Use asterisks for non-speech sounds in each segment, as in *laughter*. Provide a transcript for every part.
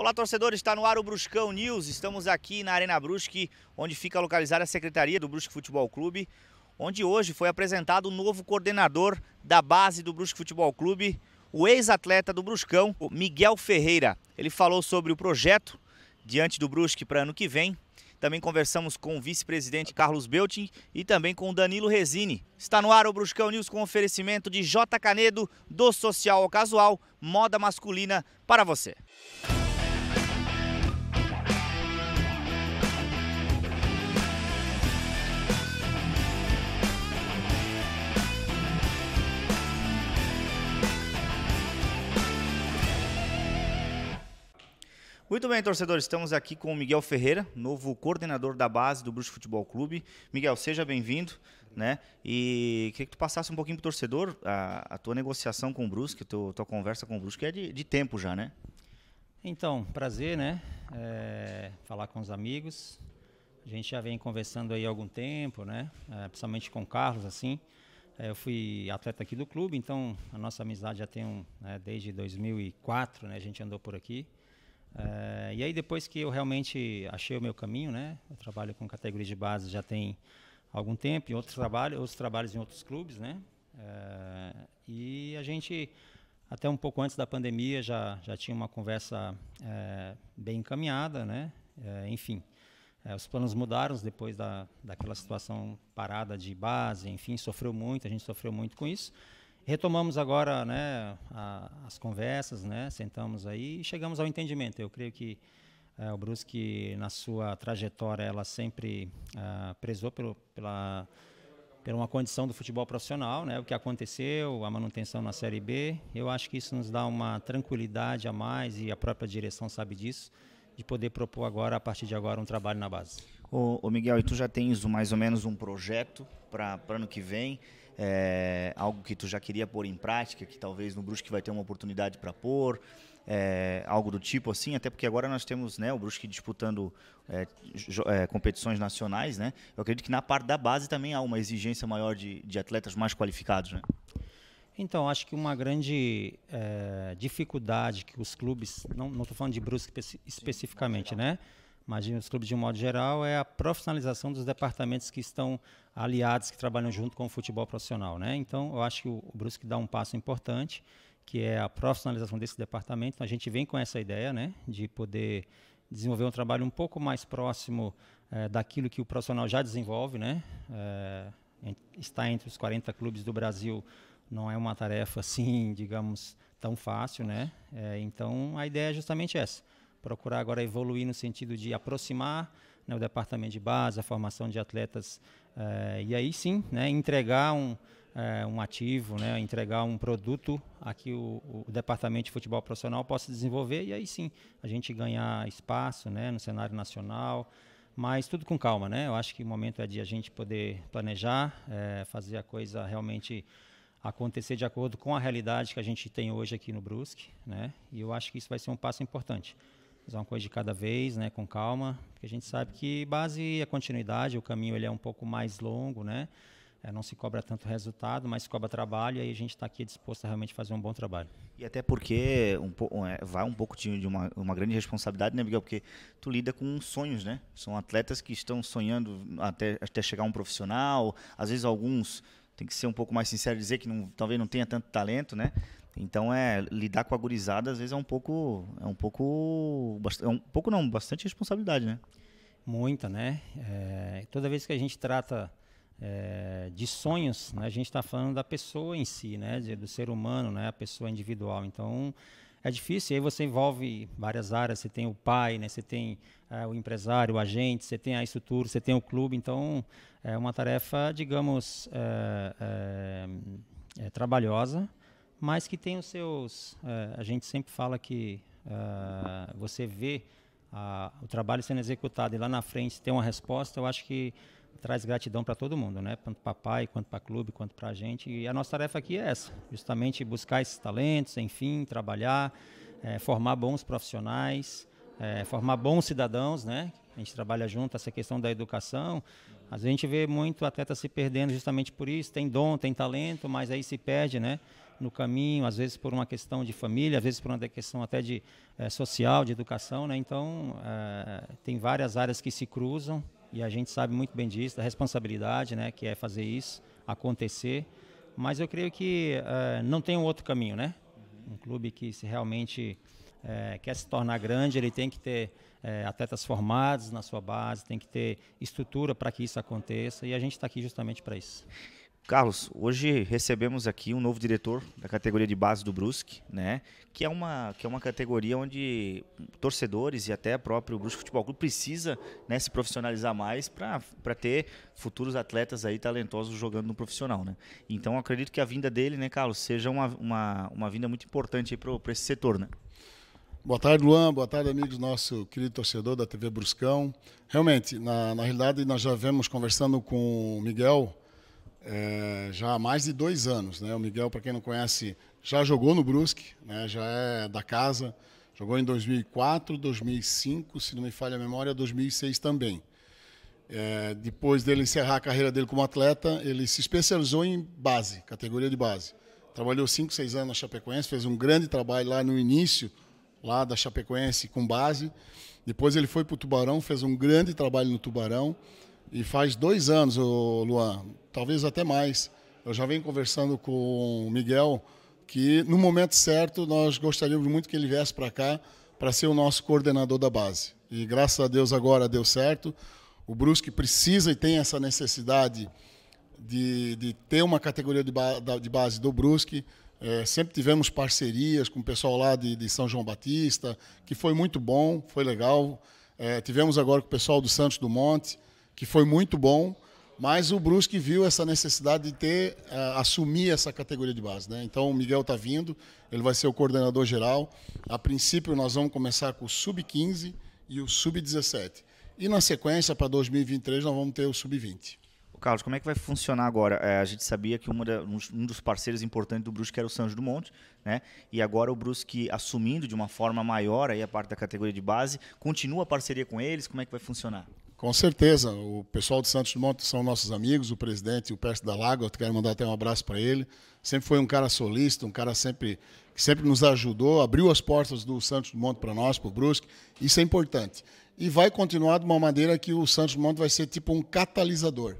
Olá, torcedores, está no ar o Bruscão News. Estamos aqui na Arena Brusque, onde fica localizada a Secretaria do Brusque Futebol Clube, onde hoje foi apresentado o novo coordenador da base do Brusque Futebol Clube, o ex-atleta do Bruscão, Miguel Ferreira. Ele falou sobre o projeto diante do Brusque para ano que vem. Também conversamos com o vice-presidente Carlos Beltin e também com o Danilo Resini. Está no ar o Bruscão News com oferecimento de J. Canedo, do Social ao Casual, moda masculina para você. Muito bem, torcedores, estamos aqui com o Miguel Ferreira, novo coordenador da base do Bruxo Futebol Clube. Miguel, seja bem-vindo, né? E queria que tu passasse um pouquinho para o torcedor a, a, tua negociação com o Brusque, a tua, tua conversa com o Brusque, é de, de, tempo já, né? Então, prazer, né? É, falar com os amigos. A gente já vem conversando aí há algum tempo, né? É, principalmente com o Carlos, assim. É, eu fui atleta aqui do clube, então a nossa amizade já tem um, né, desde 2004, né? A gente andou por aqui. É, e aí depois que eu realmente achei o meu caminho, né? Eu trabalho com categoria de base já tem algum tempo, em outros trabalhos, outros trabalhos em outros clubes, né? É, e a gente até um pouco antes da pandemia já já tinha uma conversa é, bem encaminhada, né? enfim, os planos mudaram depois da daquela situação parada de base, enfim, sofreu muito, a gente sofreu muito com isso retomamos agora né, a, as conversas, né, sentamos aí e chegamos ao entendimento. Eu creio que uh, o Brusque, na sua trajetória, ela sempre uh, prezou pelo, pela, pela uma condição do futebol profissional, né, o que aconteceu, a manutenção na Série B. Eu acho que isso nos dá uma tranquilidade a mais e a própria direção sabe disso, de poder propor agora, a partir de agora, um trabalho na base. Ô, ô Miguel, e tu já tens mais ou menos um projeto para ano que vem? é, algo que tu já queria pôr em prática, que talvez no Brusque vai ter uma oportunidade para pôr, é, algo do tipo assim, até porque agora nós temos né, o Brusque disputando é, é, competições nacionais, né? Eu acredito que na parte da base também há uma exigência maior de, de atletas mais qualificados, né? Então, acho que uma grande é, dificuldade que os clubes, não estou falando de Brusque espe especificamente, Sim, né? Mas nos clubes, de um modo geral, é a profissionalização dos departamentos que estão aliados, que trabalham junto com o futebol profissional. Né? Então, eu acho que o, Brusque dá um passo importante, que é a profissionalização desse departamento. A gente vem com essa ideia né, de poder desenvolver um trabalho um pouco mais próximo é, daquilo que o profissional já desenvolve, né? É, estar entre os 40 clubes do Brasil não é uma tarefa assim, digamos, tão fácil, né? É, então a ideia é justamente essa: procurar agora evoluir no sentido de aproximar né, o departamento de base, a formação de atletas, eh, e aí sim, né, entregar um, eh, um ativo, né, entregar um produto a que o, o, departamento de futebol profissional possa desenvolver, e aí sim a gente ganhar espaço né, no cenário nacional, mas tudo com calma, né? Eu acho que o momento é de a gente poder planejar, eh, fazer a coisa realmente acontecer de acordo com a realidade que a gente tem hoje aqui no Brusque, né? E eu acho que isso vai ser um passo importante. Fazer uma coisa de cada vez, né, com calma, porque a gente sabe que base a é continuidade, o caminho ele é um pouco mais longo, né? É, não se cobra tanto resultado, mas se cobra trabalho e aí a gente está aqui disposto a realmente fazer um bom trabalho. E até porque um é, vai um pouco de, de uma, uma, grande responsabilidade, né, Miguel? Porque tu lida com sonhos, né? São atletas que estão sonhando até, até chegar um profissional, às vezes alguns tem que ser um pouco mais sincero dizer que não, talvez não tenha tanto talento, né? Então é lidar com a gurizada às vezes é um pouco é um pouco é um pouco não, bastante responsabilidade, né? Muita, né? É, toda vez que a gente trata é, de sonhos, né, a gente está falando da pessoa em si, né, do ser humano, né, a pessoa individual. Então é difícil. E aí você envolve várias áreas. Você tem o pai, né? Você tem é, o empresário, o agente. Você tem a estrutura. Você tem o clube. Então é uma tarefa, digamos, é, é, é trabalhosa mas que tem os seus. Uh, a gente sempre fala que uh, você vê o trabalho sendo executado e lá na frente tem uma resposta, eu acho que traz gratidão para todo mundo, né? Tanto para pai, quanto para clube, quanto para a gente. E a nossa tarefa aqui é essa, justamente buscar esses talentos, enfim, trabalhar, é, formar bons profissionais, é, formar bons cidadãos, né? A gente trabalha junto essa questão da educação a gente vê muito atleta se perdendo justamente por isso, tem dom, tem talento, mas aí se perde, né? No caminho, às vezes por uma questão de família, às vezes por uma questão até de é, social, de educação, né? Então, é, tem várias áreas que se cruzam e a gente sabe muito bem disso, da responsabilidade, né? Que é fazer isso acontecer. Mas eu creio que é, não tem um outro caminho, né? Um clube que se realmente é, quer se tornar grande, ele tem que ter é, atletas formados na sua base, tem que ter estrutura para que isso aconteça e a gente está aqui justamente para isso. Carlos, hoje recebemos aqui um novo diretor da categoria de base do Brusque, né? Que é uma, que é uma categoria onde torcedores e até próprio Brusque Futebol Clube precisa né, se profissionalizar mais para ter futuros atletas aí talentosos jogando no profissional, né? Então acredito que a vinda dele, né, Carlos, seja uma, uma, uma vinda muito importante para esse setor, né? Boa tarde, Luan. Boa tarde, amigos, nosso querido torcedor da TV Bruscão. Realmente, na, na realidade, nós já vemos conversando com o Miguel é, já há mais de dois anos. Né? O Miguel, para quem não conhece, já jogou no Brusque, né? já é da casa. Jogou em 2004, 2005, se não me falha a memória, 2006 também. É, depois dele encerrar a carreira dele como atleta, ele se especializou em base, categoria de base. Trabalhou 5, 6 anos na Chapecoense, fez um grande trabalho lá no início lá da Chapecoense com base. Depois ele foi para o Tubarão, fez um grande trabalho no Tubarão. E faz dois anos, Luan, talvez até mais. Eu já venho conversando com o Miguel que no momento certo nós gostaríamos muito que ele viesse para cá para ser o nosso coordenador da base. E graças a Deus agora deu certo. O Brusque precisa e tem essa necessidade de, de ter uma categoria de, ba, de base do Brusque. É, sempre tivemos parcerias com o pessoal lá de, de, São João Batista, que foi muito bom, foi legal. É, tivemos agora com o pessoal do Santos do Monte, que foi muito bom. Mas o Brusque viu essa necessidade de ter uh, assumir essa categoria de base, né? Então o Miguel está vindo, ele vai ser o coordenador geral. A princípio nós vamos começar com o sub 15 e o sub 17. E na sequência para 2023 nós vamos ter o sub 20. Carlos, como é que vai funcionar agora? É, a gente sabia que da, um dos parceiros importantes do Brusque era o Sanjo do Monte, né? E agora o Brusque assumindo de uma forma maior aí a parte da categoria de base, continua a parceria com eles? Como é que vai funcionar? Com certeza, o pessoal de Santos do Monte são nossos amigos, o presidente, o Perto da Lago, eu quero mandar até um abraço para ele. Sempre foi um cara solista, um cara sempre que sempre nos ajudou, abriu as portas do Santos do Monte para nós, para o Brusque. Isso é importante. E vai continuar de uma maneira que o Santos do Monte vai ser tipo um catalisador.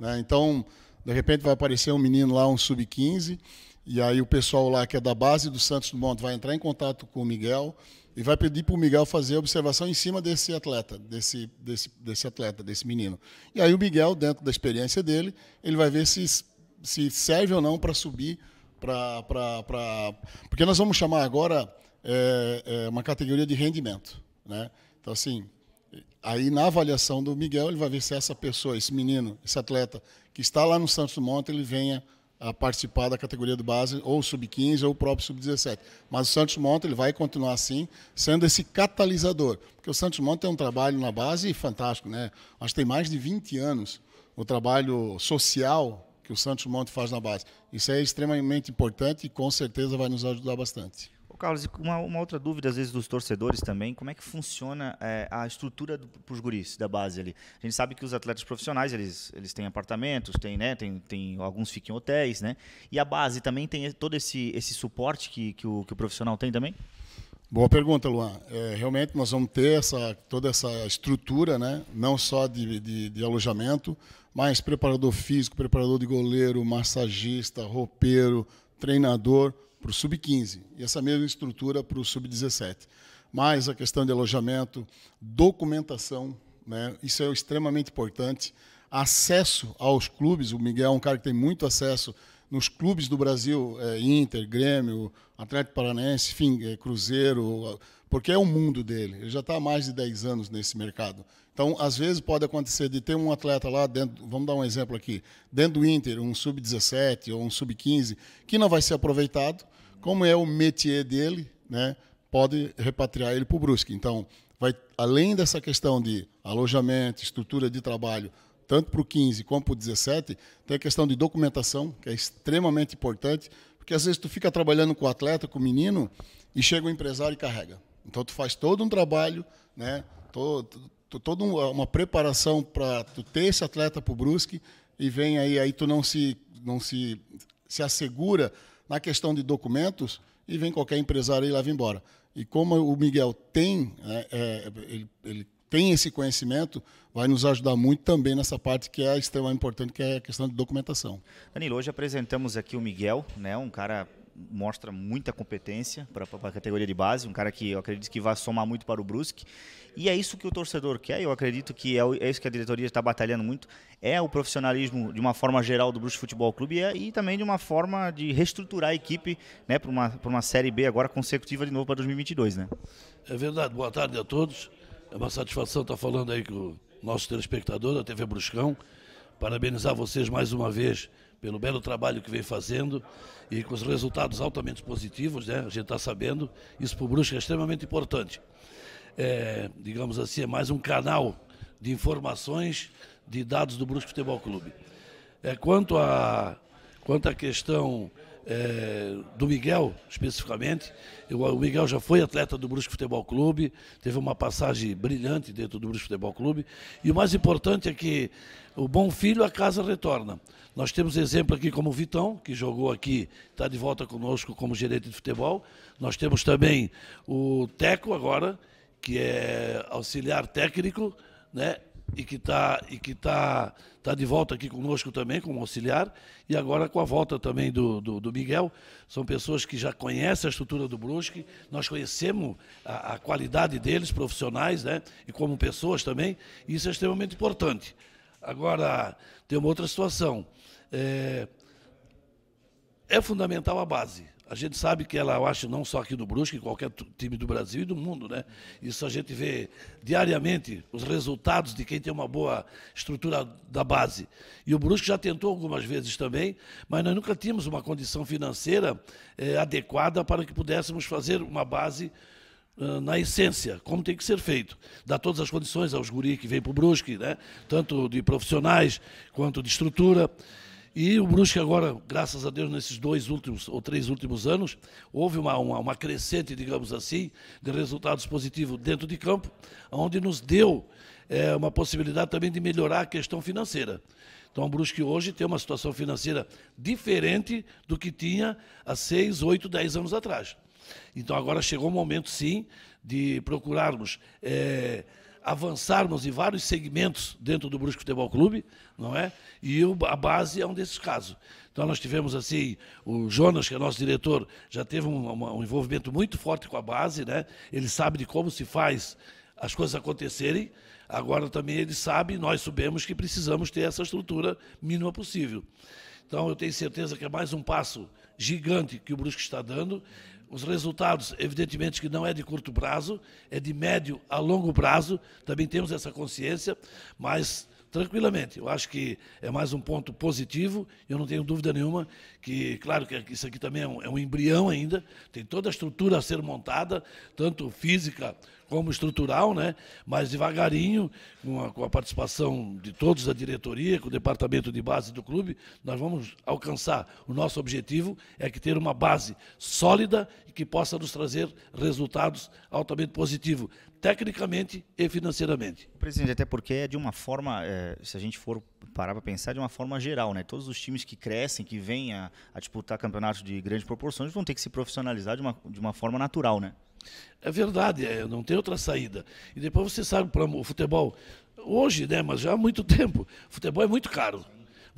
Né? Então, de repente vai aparecer um menino lá, um sub-15, e aí o pessoal lá que é da base do Santos Dumont vai entrar em contato com o Miguel e vai pedir para o Miguel fazer observação em cima desse atleta, desse, desse, desse atleta, desse menino. E aí o Miguel, dentro da experiência dele, ele vai ver se, se serve ou não para subir para... Pra... Porque nós vamos chamar agora é, é, uma categoria de rendimento. Né? Então, assim, Aí, na avaliação do Miguel, ele vai ver se essa pessoa, esse menino, esse atleta que está lá no Santos Dumont, ele venha a participar da categoria do base, ou sub-15, ou o próprio sub-17. Mas o Santos Dumont ele vai continuar assim, sendo esse catalisador. Porque o Santos Dumont tem um trabalho na base fantástico, né? Acho que tem mais de 20 anos o trabalho social que o Santos Dumont faz na base. Isso é extremamente importante e com certeza vai nos ajudar bastante. Carlos, uma, uma outra dúvida, às vezes, dos torcedores também, como é que funciona é, a estrutura para os guris da base ali? A gente sabe que os atletas profissionais, eles, eles têm apartamentos, tem, né, tem, tem, alguns ficam em hotéis, né? E a base também tem todo esse, esse suporte que, que, o, que o profissional tem também? Boa pergunta, Luan. É, realmente nós vamos ter essa, toda essa estrutura, né? não só de, de, de, alojamento, mas preparador físico, preparador de goleiro, massagista, roupeiro, treinador, para o sub-15 e essa mesma estrutura para o sub-17. Mais a questão de alojamento, documentação, né? isso é extremamente importante. Acesso aos clubes, o Miguel é um cara que tem muito acesso nos clubes do Brasil, é, Inter, Grêmio, Atlético Paranaense, enfim, é, Cruzeiro, porque é o mundo dele. Ele já está há mais de 10 anos nesse mercado. Então, às vezes pode acontecer de ter um atleta lá dentro, vamos dar um exemplo aqui, dentro do Inter, um sub-17 ou um sub-15, que não vai ser aproveitado, como é o métier dele, né? Pode repatriar ele para o Brusque. Então, vai além dessa questão de alojamento, estrutura de trabalho, tanto para o 15 como para o 17, tem a questão de documentação, que é extremamente importante, porque às vezes tu fica trabalhando com o atleta, com o menino, e chega o empresário e carrega. Então tu faz todo um trabalho, né? Todo, toda uma preparação para tu ter esse atleta para o Brusque e vem aí aí tu não se não se se assegura na questão de documentos e vem qualquer empresário e leva embora. E como o Miguel tem é, é, ele, ele, tem esse conhecimento, vai nos ajudar muito também nessa parte que é extremamente importante, que é a questão de documentação. Danilo, hoje apresentamos aqui o Miguel, né, um cara mostra muita competência para a categoria de base, um cara que eu acredito que vai somar muito para o Brusque. E é isso que o torcedor quer, eu acredito que é, o, é isso que a diretoria está batalhando muito, é o profissionalismo de uma forma geral do Brusque Futebol Clube e, é, e também de uma forma de reestruturar a equipe né, para uma, uma Série B agora consecutiva de novo para 2022. Né? É verdade, boa tarde a todos. É uma satisfação estar tá falando aí com o nosso telespectador da TV Bruscão. Parabenizar vocês mais uma vez pelo belo trabalho que vem fazendo e com os resultados altamente positivos, né? a gente está sabendo, isso para o Brusque é extremamente importante. É, digamos assim, é mais um canal de informações de dados do Brusque Futebol Clube. É, quanto a quanto à questão é, do Miguel, especificamente. Eu, o Miguel já foi atleta do Brusque Futebol Clube, teve uma passagem brilhante dentro do Brusque Futebol Clube. E o mais importante é que o bom filho, a casa retorna. Nós temos exemplo aqui como o Vitão, que jogou aqui, está de volta conosco como gerente de futebol. Nós temos também o Teco agora, que é auxiliar técnico, né? e que está e que tá, tá de volta aqui conosco também como auxiliar e agora com a volta também do, do, do Miguel são pessoas que já conhecem a estrutura do Brusque nós conhecemos a, a, qualidade deles profissionais né e como pessoas também e isso é extremamente importante agora tem uma outra situação é, é fundamental a base a gente sabe que ela, eu acho, não só aqui no Brusque, em qualquer time do Brasil e do mundo, né? Isso a gente vê diariamente os resultados de quem tem uma boa estrutura da base. E o Brusque já tentou algumas vezes também, mas nós nunca tínhamos uma condição financeira eh, adequada para que pudéssemos fazer uma base na essência, como tem que ser feito. Dá todas as condições aos guris que vêm para o Brusque, né? tanto de profissionais quanto de estrutura. E o Brusque agora, graças a Deus, nesses dois últimos ou três últimos anos, houve uma, uma, uma crescente, digamos assim, de resultados positivos dentro de campo, onde nos deu é, uma possibilidade também de melhorar a questão financeira. Então, o Brusque hoje tem uma situação financeira diferente do que tinha há seis, oito, dez anos atrás. Então, agora chegou o momento, sim, de procurarmos... É, avançarmos em vários segmentos dentro do Brusque Futebol Clube, não é? E eu, a base é um desses casos. Então nós tivemos assim, o Jonas, que é nosso diretor, já teve um, um envolvimento muito forte com a base, né? Ele sabe de como se faz as coisas acontecerem. Agora também ele sabe, nós sabemos que precisamos ter essa estrutura mínima possível. Então eu tenho certeza que é mais um passo gigante que o Brusque está dando. Os resultados, evidentemente, que não é de curto prazo, é de médio a longo prazo, também temos essa consciência, mas tranquilamente, eu acho que é mais um ponto positivo, eu não tenho dúvida nenhuma que, claro, que isso aqui também é um, é um embrião ainda, tem toda a estrutura a ser montada, tanto física como estrutural, né? mas devagarinho, com a, com a, participação de todos da diretoria, com o departamento de base do clube, nós vamos alcançar. O nosso objetivo é que ter uma base sólida e que possa nos trazer resultados altamente positivos, tecnicamente e financeiramente. Presidente, até porque é de uma forma, é, se a gente for parar para pensar, de uma forma geral, né? todos os times que crescem, que vêm a a, disputar campeonatos de grandes proporções vão ter que se profissionalizar de uma, de uma forma natural, né? É verdade, é, não tem outra saída. E depois você sabe, para o futebol, hoje, né, mas já há muito *laughs* tempo, futebol é muito caro.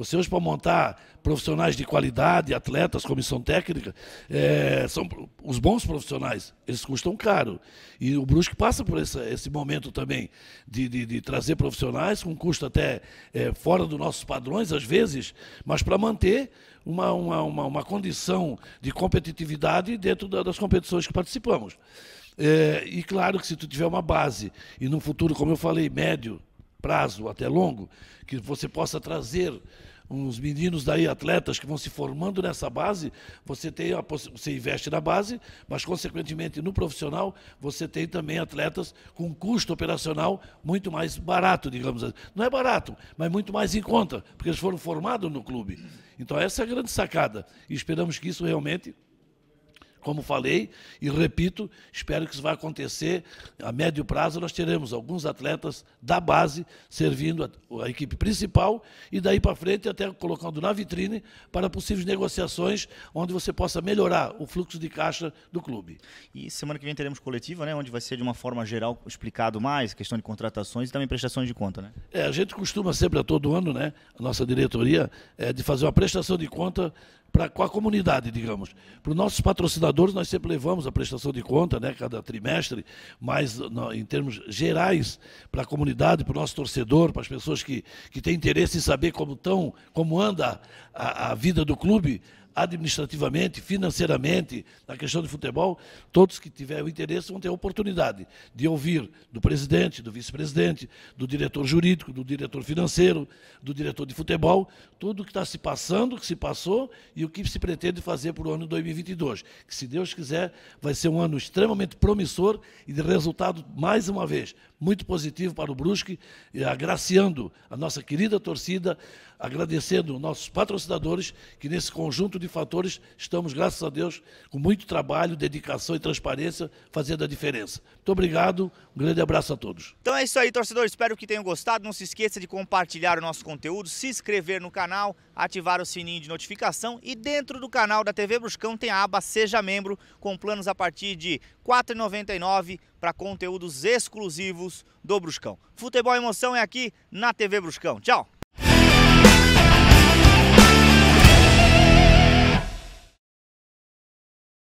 Você hoje, para montar profissionais de qualidade, atletas, comissão técnica, é, são os bons profissionais, eles custam caro. E o Brusque passa por esse momento também de, de, de, trazer profissionais com custo até é, fora dos nossos padrões, às vezes, mas para manter uma, uma, uma, uma, condição de competitividade dentro da, das competições que participamos. É, e claro que se tu tiver uma base e no futuro, como eu falei, médio prazo até longo, que você possa trazer uns meninos daí, atletas que vão se formando nessa base, você tem a, você investe na base, mas consequentemente no profissional você tem também atletas com custo operacional muito mais barato, digamos assim. Não é barato, mas muito mais em conta, porque eles foram formados no clube. Então essa é a grande sacada. E esperamos que isso realmente como falei e repito, espero que isso vai acontecer. A médio prazo, nós teremos alguns atletas da base servindo a, a equipe principal e daí para frente até colocando na vitrine para possíveis negociações onde você possa melhorar o fluxo de caixa do clube. E semana que vem teremos coletiva, né, onde vai ser de uma forma geral explicado mais questão de contratações e também prestações de conta, né? É, a gente costuma sempre a todo ano, né, a nossa diretoria, é, de fazer uma prestação de conta para com a comunidade, digamos. Para os nossos patrocinadores, nós sempre levamos a prestação de conta, né, cada trimestre, mas no, em termos gerais, para a comunidade, para o nosso torcedor, para as pessoas que, que têm interesse em saber como, tão, como anda a, a vida do clube, administrativamente, financeiramente, na questão de futebol, todos que tiverem interesse vão ter a oportunidade de ouvir do presidente, do vice-presidente, do diretor jurídico, do diretor financeiro, do diretor de futebol, tudo o que está se passando, o que se passou e o que se pretende fazer para o ano 2022, que, se Deus quiser, vai ser um ano extremamente promissor e de resultado, mais uma vez, muito positivo para o Brusque, agraciando a nossa querida torcida, agradecendo nossos patrocinadores, que nesse conjunto de fatores estamos, graças a Deus, com muito trabalho, dedicação e transparência, fazendo a diferença. Muito obrigado, um grande abraço a todos. Então é isso aí, torcedor, espero que tenham gostado. Não se esqueça de compartilhar o nosso conteúdo, se inscrever no canal, ativar o sininho de notificação e dentro do canal da TV Bruscão tem a aba Seja Membro, com planos a partir de R$ 4,99 para conteúdos exclusivos do Bruscão. Futebol e emoção é aqui na TV Bruscão. Tchau!